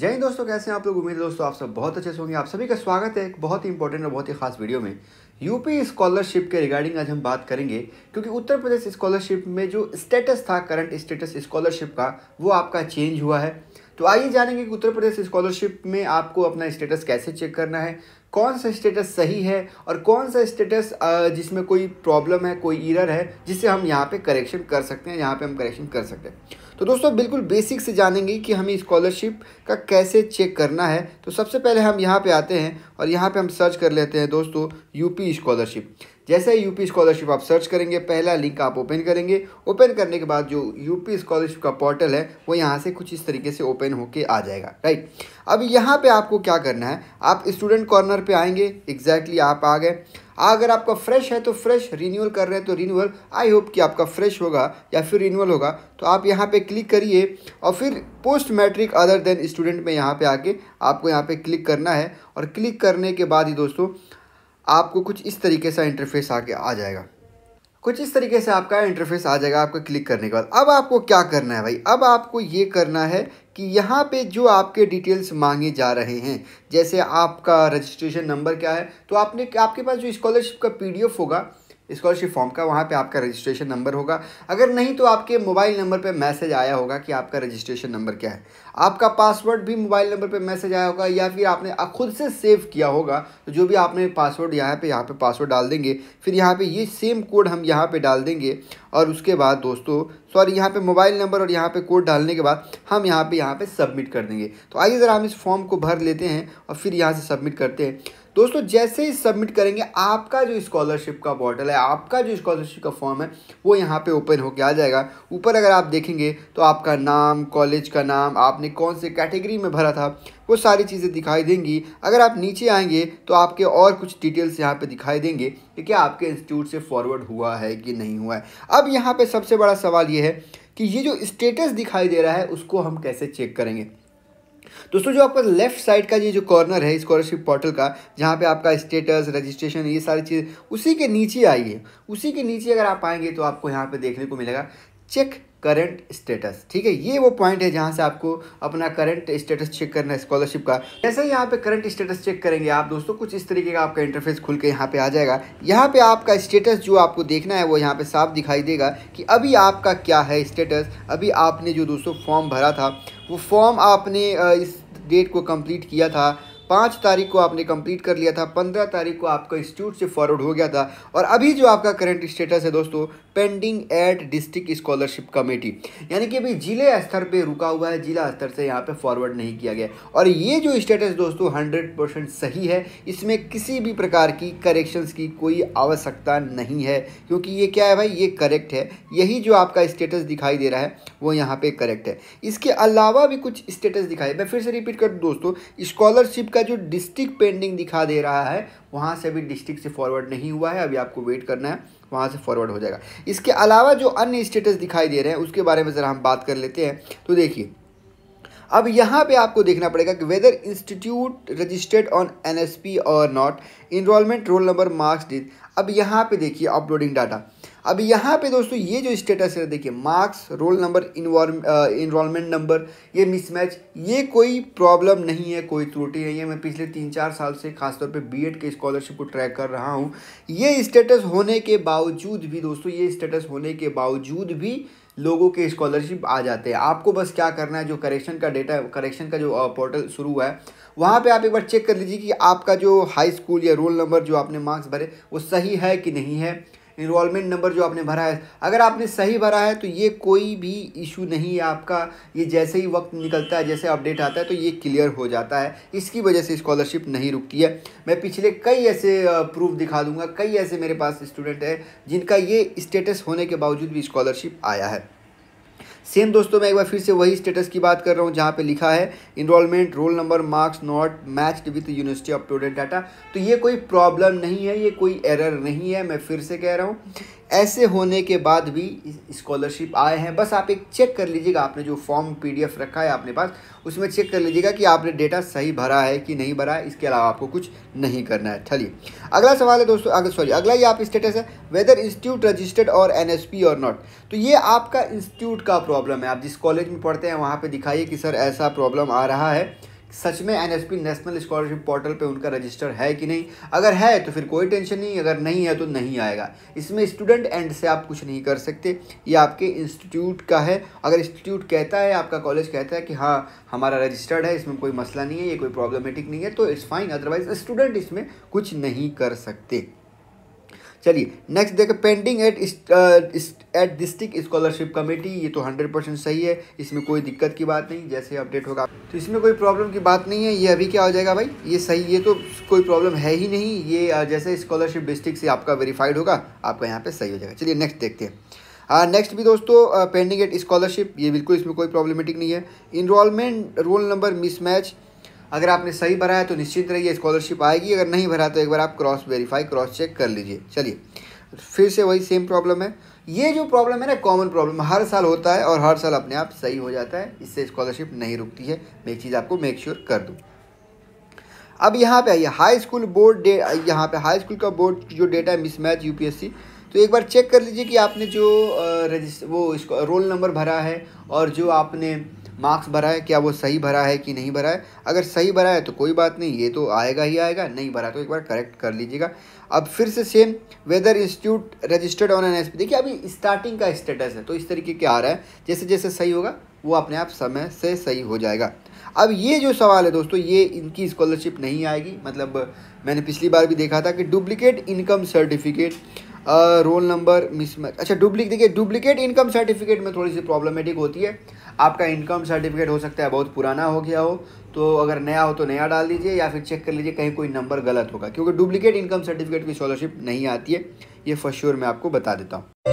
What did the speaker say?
जय हिंद दोस्तों कैसे हैं आप लोग उम्मीद है दोस्तों आप सब बहुत अच्छे से होंगे आप सभी का स्वागत है एक बहुत ही इंपॉर्टेंट और बहुत ही खास वीडियो में यूपी स्कॉलरशिप के रिगार्डिंग आज हम बात करेंगे क्योंकि उत्तर प्रदेश स्कॉलरशिप में जो स्टेटस था करंट स्टेटस स्कॉलरशिप का वो आपका चेंज हुआ है तो आइए जानेंगे कि उत्तर प्रदेश स्कॉलरशिप में आपको अपना स्टेटस कैसे चेक करना है कौन सा स्टेटस सही है और कौन सा स्टेटस जिसमें कोई प्रॉब्लम है कोई ईरर है जिससे हम यहाँ पे करेक्शन कर सकते हैं यहाँ पे हम करेक्शन कर सकते हैं तो दोस्तों बिल्कुल बेसिक से जानेंगे कि हमें स्कॉलरशिप का कैसे चेक करना है तो सबसे पहले हम यहाँ पे आते हैं और यहाँ पे हम सर्च कर लेते हैं दोस्तों यूपी स्कॉलरशिप जैसे ही यूपी स्कॉलरशिप आप सर्च करेंगे पहला लिंक आप ओपन करेंगे ओपन करने के बाद जो यूपी स्कॉलरशिप का पोर्टल है वो यहाँ से कुछ इस तरीके से ओपन होके आ जाएगा राइट अब यहाँ पे आपको क्या करना है आप स्टूडेंट कॉर्नर पे आएंगे एग्जैक्टली exactly आप आ गए अगर आपका फ्रेश है तो फ्रेश रिन्यूअल कर रहे हैं तो रिन्यूअल आई होप कि आपका फ्रेश होगा या फिर रिन्यूअल होगा तो आप यहाँ पे क्लिक करिए और फिर post matric other than student में यहाँ पे आके आपको यहाँ पे क्लिक करना है और क्लिक करने के बाद ही दोस्तों आपको कुछ इस तरीके से इंटरफेस आके आ जाएगा कुछ इस तरीके से आपका इंटरफेस आ जाएगा आपका क्लिक करने के बाद अब आपको क्या करना है भाई अब आपको ये करना है कि यहाँ पे जो आपके डिटेल्स मांगे जा रहे हैं जैसे आपका रजिस्ट्रेशन नंबर क्या है तो आपने आपके पास जो स्कॉलरशिप का पीडीएफ होगा स्कॉलरशिप फॉर्म का वहाँ पे आपका रजिस्ट्रेशन नंबर होगा अगर नहीं तो आपके मोबाइल नंबर पे मैसेज आया होगा कि आपका रजिस्ट्रेशन नंबर क्या है आपका पासवर्ड भी मोबाइल नंबर पे मैसेज आया होगा या फिर आपने खुद से सेव किया होगा तो जो भी आपने पासवर्ड यहाँ पे यहाँ पे पासवर्ड डाल देंगे फिर यहाँ पे ये सेम कोड हम यहाँ पे डाल देंगे और उसके बाद दोस्तों सॉरी यहाँ पे मोबाइल नंबर और यहाँ पे कोड डालने के बाद हम यहाँ पे यहाँ पे सबमिट कर देंगे तो आइए ज़रा हम इस फॉर्म को भर लेते हैं और फिर यहाँ से सबमिट करते हैं दोस्तों जैसे ही सबमिट करेंगे आपका जो स्कॉलरशिप का बॉटल है आपका जो स्कॉलरशिप का फॉर्म है वो यहाँ पे ओपन होके आ जाएगा ऊपर अगर आप देखेंगे तो आपका नाम कॉलेज का नाम आपने कौन से कैटेगरी में भरा था वो सारी चीज़ें दिखाई देंगी अगर आप नीचे आएंगे तो आपके और कुछ डिटेल्स यहाँ पे दिखाई देंगे कि क्या आपके इंस्टीट्यूट से फॉरवर्ड हुआ है कि नहीं हुआ है अब यहाँ पे सबसे बड़ा सवाल ये है कि ये जो स्टेटस दिखाई दे रहा है उसको हम कैसे चेक करेंगे दोस्तों जो आपका लेफ्ट साइड का ये जो कॉर्नर है स्कॉलरशिप पोर्टल का जहाँ पे आपका स्टेटस रजिस्ट्रेशन ये सारी चीज़ उसी के नीचे आइए उसी के नीचे अगर आप आएंगे तो आपको यहाँ पे देखने को मिलेगा चेक करंट स्टेटस ठीक है ये वो पॉइंट है जहाँ से आपको अपना करंट स्टेटस चेक करना है स्कॉलरशिप का जैसे ही यहाँ पे करंट स्टेटस चेक करेंगे आप दोस्तों कुछ इस तरीके का आपका इंटरफेस खुल के यहाँ पे आ जाएगा यहाँ पे आपका स्टेटस जो आपको देखना है वो यहाँ पे साफ दिखाई देगा कि अभी आपका क्या है स्टेटस अभी आपने जो दोस्तों फॉर्म भरा था वो फॉर्म आपने इस डेट को कम्प्लीट किया था पाँच तारीख को आपने कंप्लीट कर लिया था पंद्रह तारीख को आपका इंस्टीट्यूट से फॉरवर्ड हो गया था और अभी जो आपका करंट स्टेटस है दोस्तों pending at district scholarship committee यानी कि अभी जिले स्तर पर रुका हुआ है जिला स्तर से यहाँ पर फॉरवर्ड नहीं किया गया और ये जो स्टेटस दोस्तों हंड्रेड परसेंट सही है इसमें किसी भी प्रकार की करेक्शंस की कोई आवश्यकता नहीं है क्योंकि ये क्या है भाई ये करेक्ट है यही जो आपका स्टेटस दिखाई दे रहा है वो यहाँ पे करेक्ट है इसके अलावा भी कुछ स्टेटस दिखाई मैं फिर से रिपीट कर दोस्तों स्कॉलरशिप का जो डिस्ट्रिक्ट पेंडिंग दिखा दे रहा है वहाँ से अभी डिस्ट्रिक्ट से फॉरवर्ड नहीं हुआ है अभी आपको वेट करना है वहाँ से फॉरवर्ड हो जाएगा इसके अलावा जो अन्य स्टेटस दिखाई दे रहे हैं उसके बारे में ज़रा हम बात कर लेते हैं तो देखिए अब यहाँ पे आपको देखना पड़ेगा कि whether institute registered on NSP और not enrolment roll number marks डिट अब यहाँ पे देखिए अपलोडिंग डाटा अब यहाँ पे दोस्तों ये जो स्टेटस है देखिए marks roll number enrolment number ये मिसमैच ये कोई प्रॉब्लम नहीं है कोई त्रुटि नहीं है मैं पिछले तीन चार साल से खासतौर पे बीएड के स्कॉलरशिप को ट्रैक कर रहा हूँ ये स्टेटस होने के बावजूद भी दोस्तों ये स्टेटस होने के बावजूद भी लोगों के स्कॉलरशिप आ जाते हैं आपको बस क्या करना है जो करेक्शन का डेटा करेक्शन का जो पोर्टल शुरू हुआ है वहाँ पे आप एक बार चेक कर लीजिए कि आपका जो हाई स्कूल या रोल नंबर जो आपने मार्क्स भरे वो सही है कि नहीं है इन्वॉलमेंट नंबर जो आपने भरा है अगर आपने सही भरा है तो ये कोई भी इशू नहीं है आपका ये जैसे ही वक्त निकलता है जैसे अपडेट आता है तो ये क्लियर हो जाता है इसकी वजह से स्कॉलरशिप नहीं रुकती है मैं पिछले कई ऐसे प्रूफ दिखा दूंगा कई ऐसे मेरे पास स्टूडेंट हैं जिनका ये स्टेटस होने के बावजूद भी स्कॉलरशिप आया है सेम दोस्तों मैं एक बार फिर से वही स्टेटस की बात कर रहा हूँ जहाँ पे लिखा है enrolment roll number marks not matched with university of student data तो ये कोई प्रॉब्लम नहीं है ये कोई एरर नहीं है मैं फिर से कह रहा हूँ ऐसे होने के बाद भी स्कॉलरशिप आए हैं बस आप एक चेक कर लीजिएगा आपने जो फॉर्म पीडीएफ रखा है आपने पास उसमें चेक कर लीजिएगा कि आपने डेटा सही भरा है कि नहीं भरा है इसके अलावा आपको कुछ नहीं करना है चलिए अगला सवाल है दोस्तों अगर सॉरी अगला ये आप स्टेटस है वेदर इंस्टीट्यूट रजिस्टर्ड और एन और नॉट तो ये आपका इंस्टीट्यूट का प्रॉब्लम है आप जिस कॉलेज में पढ़ते हैं वहाँ पर दिखाइए कि सर ऐसा प्रॉब्लम आ रहा है सच में एनएसपी नेशनल स्कॉलरशिप पोर्टल पे उनका रजिस्टर है कि नहीं अगर है तो फिर कोई टेंशन नहीं अगर नहीं है तो नहीं आएगा इसमें स्टूडेंट एंड से आप कुछ नहीं कर सकते ये आपके इंस्टीट्यूट का है अगर इंस्टीट्यूट कहता है आपका कॉलेज कहता है कि हाँ हमारा रजिस्टर्ड है इसमें कोई मसला नहीं है ये कोई प्रॉब्लमेटिक नहीं है तो इट्स फाइन अदरवाइज स्टूडेंट इसमें कुछ नहीं कर सकते चलिए नेक्स्ट देखें pending at at district scholarship committee ये तो हंड्रेड परसेंट सही है इसमें कोई दिक्कत की बात नहीं जैसे अपडेट होगा तो इसमें कोई प्रॉब्लम की बात नहीं है ये अभी क्या हो जाएगा भाई ये सही ये तो कोई प्रॉब्लम है ही नहीं ये uh, जैसे स्कॉलरशिप डिस्ट्रिक्ट से आपका वेरीफाइड होगा आपका यहाँ पर सही हो जाएगा चलिए नेक्स्ट देखते हैं नेक्स्ट uh, भी दोस्तों पेंडिंग एट स्कॉलरशिप ये बिल्कुल इसमें कोई प्रॉब्लमेटिक नहीं है इनरोलमेंट रोल नंबर मिसमैच अगर आपने सही भरा है तो निश्चित रहिए स्कॉलरशिप आएगी अगर नहीं भरा तो एक बार आप क्रॉस वेरीफाई क्रॉस चेक कर लीजिए चलिए फिर से वही सेम प्रॉब्लम है ये जो प्रॉब्लम है ना कॉमन प्रॉब्लम हर साल होता है और हर साल अपने आप सही हो जाता है इससे स्कॉलरशिप नहीं रुकती है मैं एक चीज़ आपको मेक श्योर sure कर दूँ अब यहाँ पे आइए हाई स्कूल बोर्ड डे यहाँ पे हाई स्कूल का बोर्ड जो डेटा है मिसमैच यूपीएससी तो एक बार चेक कर लीजिए कि आपने जो रजिस्ट वो रोल नंबर भरा है और जो आपने मार्क्स भरा है क्या वो सही भरा है कि नहीं भरा है अगर सही भरा है तो कोई बात नहीं ये तो आएगा ही आएगा नहीं भरा तो एक बार करेक्ट कर लीजिएगा अब फिर से same whether institute registered on N S देखिए अभी स्टार्टिंग का स्टेटस है तो इस तरीके के आ रहा है जैसे जैसे सही होगा वो अपने आप समय से सही हो जाएगा अब ये जो सवाल है दोस्तों ये इनकी स्कॉलरशिप नहीं आएगी मतलब मैंने पिछली बार भी देखा था कि duplicate income certificate roll number mismatch अच्छा डुप्लिक देखिए डुप्लीकेट इनकम सर्टिफिकेट में थोड़ी सी प्रॉब्लमेटिक होती है आपका इनकम सर्टिफिकेट हो सकता है बहुत पुराना हो गया हो तो अगर नया हो तो नया डाल दीजिए या फिर चेक कर लीजिए कहीं कोई नंबर गलत होगा क्योंकि डुप्लीकेट इनकम सर्टिफिकेट की स्कॉलरशिप नहीं आती है ये फर्स्ट श्योर मैं आपको बता देता हूँ